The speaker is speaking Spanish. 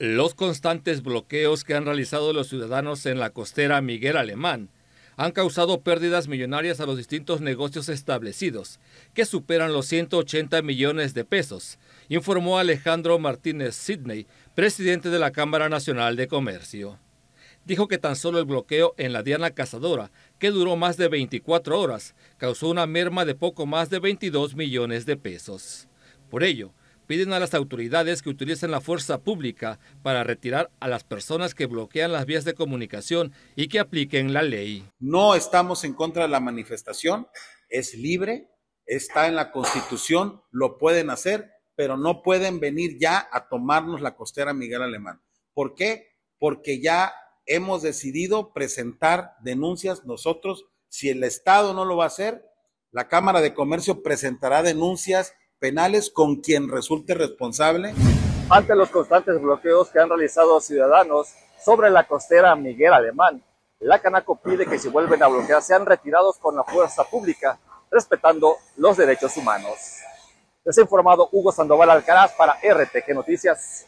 Los constantes bloqueos que han realizado los ciudadanos en la costera Miguel Alemán han causado pérdidas millonarias a los distintos negocios establecidos, que superan los 180 millones de pesos, informó Alejandro Martínez Sidney, presidente de la Cámara Nacional de Comercio. Dijo que tan solo el bloqueo en la Diana Cazadora, que duró más de 24 horas, causó una merma de poco más de 22 millones de pesos. Por ello, piden a las autoridades que utilicen la fuerza pública para retirar a las personas que bloquean las vías de comunicación y que apliquen la ley. No estamos en contra de la manifestación, es libre, está en la constitución, lo pueden hacer, pero no pueden venir ya a tomarnos la costera Miguel Alemán. ¿Por qué? Porque ya hemos decidido presentar denuncias nosotros. Si el Estado no lo va a hacer, la Cámara de Comercio presentará denuncias penales con quien resulte responsable. Ante los constantes bloqueos que han realizado ciudadanos sobre la costera Miguel Alemán, la Canaco pide que si vuelven a bloquear sean retirados con la fuerza pública, respetando los derechos humanos. Les ha informado Hugo Sandoval Alcaraz para RTG Noticias.